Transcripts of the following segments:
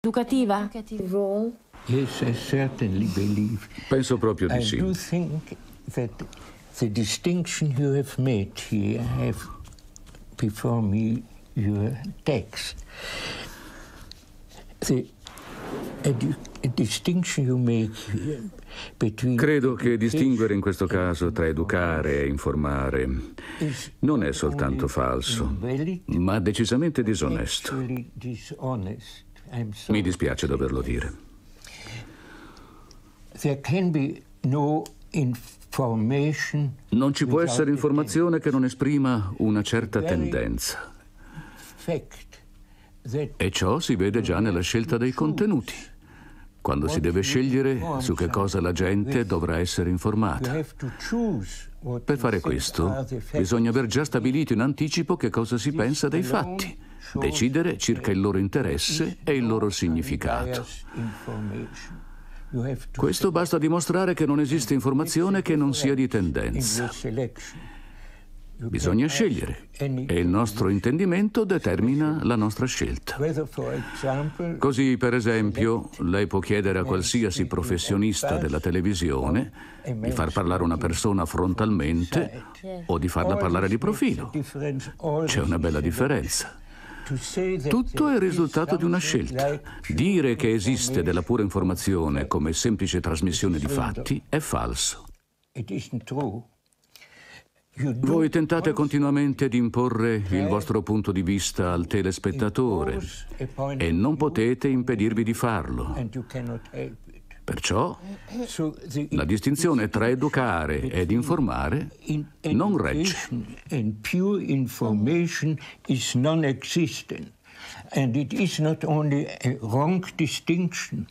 educativa? Penso proprio di sì. The distinction you have made here, I have before me your text. The Credo che distinguere in questo caso tra educare e informare non è soltanto falso, ma decisamente disonesto. Eh, mi dispiace doverlo dire. Non ci può essere informazione che non esprima una certa tendenza. E ciò si vede già nella scelta dei contenuti, quando si deve scegliere su che cosa la gente dovrà essere informata. Per fare questo bisogna aver già stabilito in anticipo che cosa si pensa dei fatti decidere circa il loro interesse e il loro significato. Questo basta dimostrare che non esiste informazione che non sia di tendenza. Bisogna scegliere e il nostro intendimento determina la nostra scelta. Così, per esempio, lei può chiedere a qualsiasi professionista della televisione di far parlare una persona frontalmente o di farla parlare di profilo. C'è una bella differenza. Tutto è il risultato di una scelta. Dire che esiste della pura informazione come semplice trasmissione di fatti è falso. Voi tentate continuamente di imporre il vostro punto di vista al telespettatore e non potete impedirvi di farlo. Perciò la distinzione tra educare ed informare non regge. And it is not only a wrong distinction,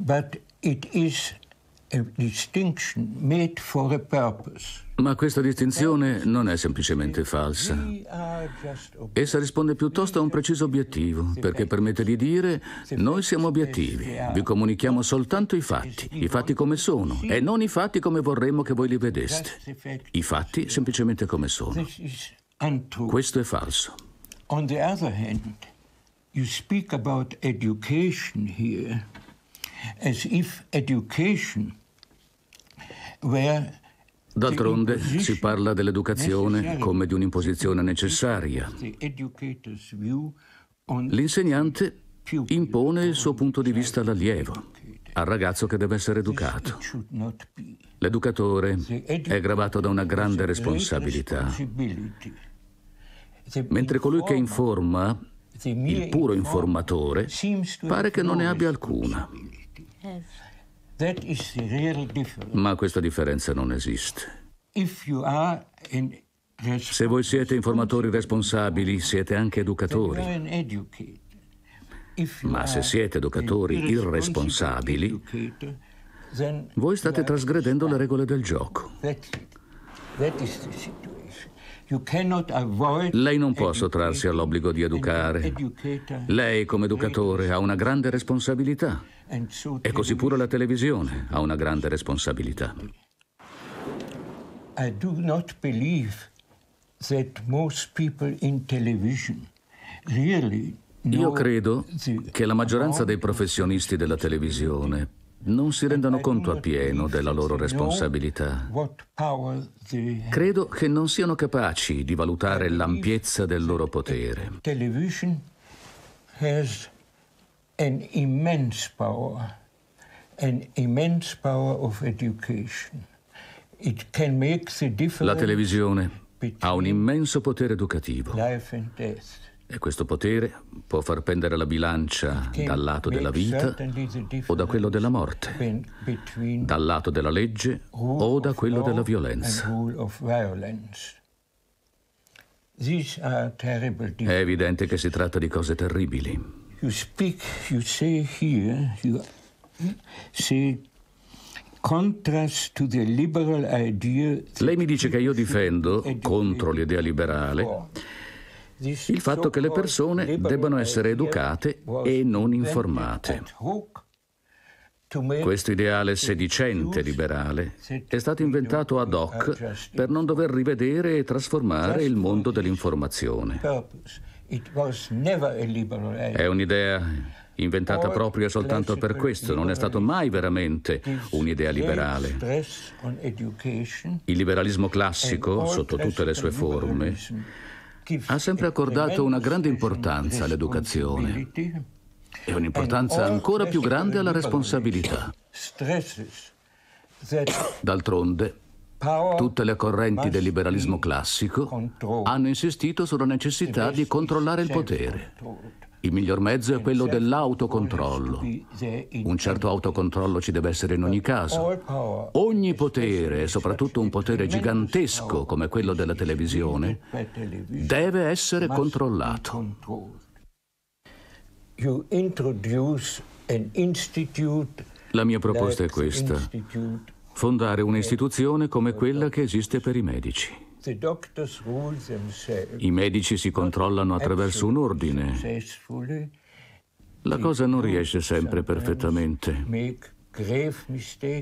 but it is ma questa distinzione non è semplicemente falsa. Essa risponde piuttosto a un preciso obiettivo, perché permette di dire noi siamo obiettivi, vi comunichiamo soltanto i fatti, i fatti come sono e non i fatti come vorremmo che voi li vedeste. I fatti semplicemente come sono. Questo è falso. On the other hand, you speak about education here as if education D'altronde si parla dell'educazione come di un'imposizione necessaria. L'insegnante impone il suo punto di vista all'allievo, al ragazzo che deve essere educato. L'educatore è gravato da una grande responsabilità, mentre colui che informa, il puro informatore, pare che non ne abbia alcuna. Ma questa differenza non esiste. Se voi siete informatori responsabili, siete anche educatori. Ma se siete educatori irresponsabili, voi state trasgredendo le regole del gioco. Lei non può sottrarsi all'obbligo di educare. Lei come educatore ha una grande responsabilità. E così pure la televisione ha una grande responsabilità. I do not believe that most people in television really io credo che la maggioranza dei professionisti della televisione non si rendano conto appieno della loro responsabilità. Credo che non siano capaci di valutare l'ampiezza del loro potere. La televisione ha an immense power, an immense power of education. It can make the difference La televisione ha un immenso potere educativo. Life and death. E questo potere può far pendere la bilancia dal lato della vita o da quello della morte, dal lato della legge o da quello della violenza. È evidente che si tratta di cose terribili you speak, you say here, you say lei mi dice che io difendo contro l'idea liberale il fatto che le persone debbano essere educate e non informate. Questo ideale sedicente liberale è stato inventato ad hoc per non dover rivedere e trasformare il mondo dell'informazione. È un'idea inventata proprio e soltanto per questo, non è stato mai veramente un'idea liberale. Il liberalismo classico, sotto tutte le sue forme, ha sempre accordato una grande importanza all'educazione e un'importanza ancora più grande alla responsabilità. D'altronde, Tutte le correnti del liberalismo classico hanno insistito sulla necessità di controllare il potere. Il miglior mezzo è quello dell'autocontrollo. Un certo autocontrollo ci deve essere in ogni caso. Ogni potere, soprattutto un potere gigantesco come quello della televisione, deve essere controllato. La mia proposta è questa fondare un'istituzione come quella che esiste per i medici. I medici si controllano attraverso un ordine. La cosa non riesce sempre perfettamente.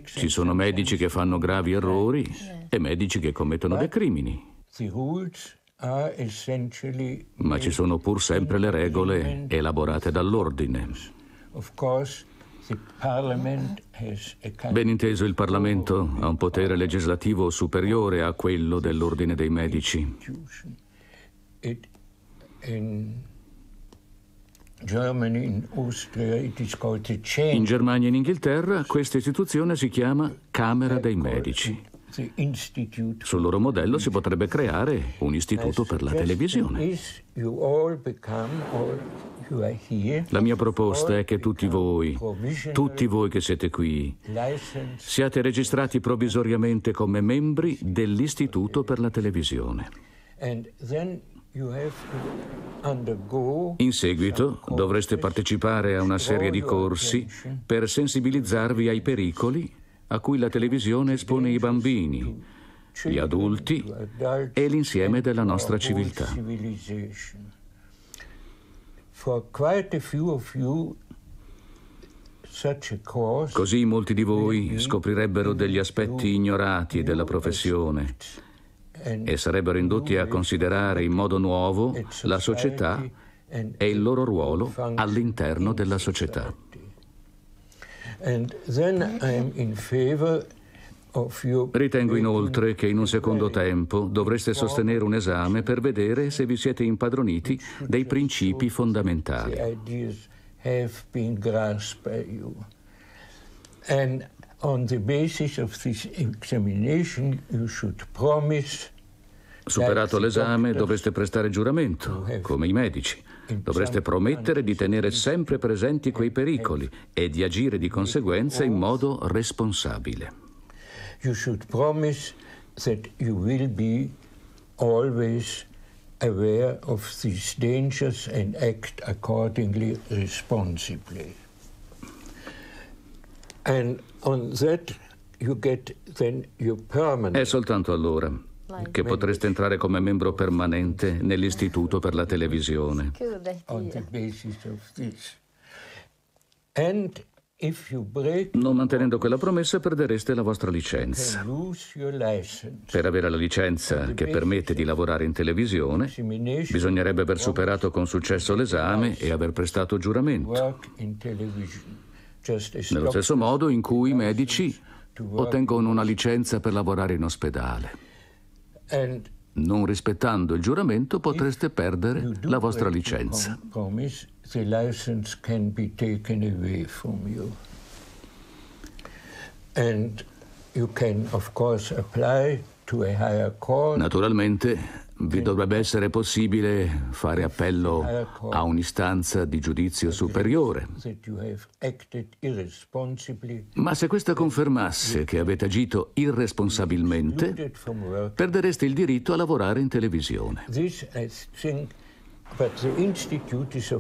Ci sono medici che fanno gravi errori e medici che commettono dei crimini. Ma ci sono pur sempre le regole elaborate dall'ordine. Ben inteso, il Parlamento ha un potere legislativo superiore a quello dell'Ordine dei Medici. In Germania e in Inghilterra questa istituzione si chiama Camera dei Medici. Sul loro modello si potrebbe creare un istituto per la televisione. La mia proposta è che tutti voi, tutti voi che siete qui, siate registrati provvisoriamente come membri dell'istituto per la televisione. In seguito dovreste partecipare a una serie di corsi per sensibilizzarvi ai pericoli a cui la televisione espone i bambini, gli adulti e l'insieme della nostra civiltà. Così molti di voi scoprirebbero degli aspetti ignorati della professione e sarebbero indotti a considerare in modo nuovo la società e il loro ruolo all'interno della società. Ritengo inoltre che in un secondo tempo dovreste sostenere un esame per vedere se vi siete impadroniti dei principi fondamentali. On the basis of this examination, you should promise Superato l'esame dovreste prestare giuramento, oh, come i medici. Dovreste promettere di tenere sempre presenti quei eh, pericoli e di agire di conseguenza in modo responsabile. You should promise that you will be always aware of these dangers and act accordingly responsibly. And on that you get then your permanent. È soltanto allora che potreste entrare come membro permanente nell'Istituto per la televisione. Non mantenendo quella promessa perdereste la vostra licenza. Per avere la licenza che permette di lavorare in televisione, bisognerebbe aver superato con successo l'esame e aver prestato giuramento. Nello stesso modo in cui i medici ottengono una licenza per lavorare in ospedale. Non rispettando il giuramento potreste perdere la vostra licenza. And you can, of course, apply Naturalmente vi dovrebbe essere possibile fare appello a un'istanza di giudizio superiore. Ma se questa confermasse che avete agito irresponsabilmente, perdereste il diritto a lavorare in televisione.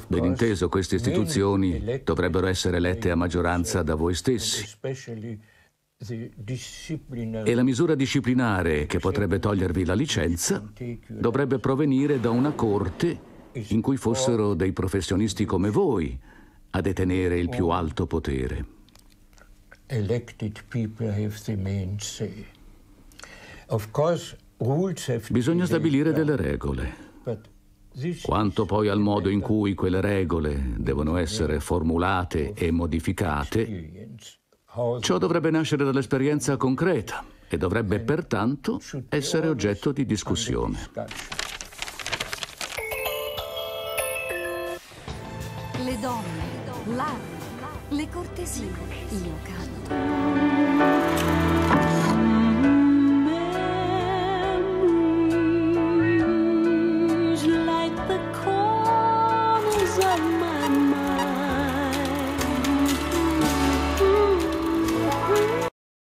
Ben inteso, queste istituzioni dovrebbero essere elette a maggioranza da voi stessi e la misura disciplinare che potrebbe togliervi la licenza dovrebbe provenire da una corte in cui fossero dei professionisti come voi a detenere il più alto potere. Bisogna stabilire delle regole. Quanto poi al modo in cui quelle regole devono essere formulate e modificate, Ciò dovrebbe nascere dall'esperienza concreta e dovrebbe pertanto essere oggetto di discussione. Le donne, l'arte, le cortesie, io canto.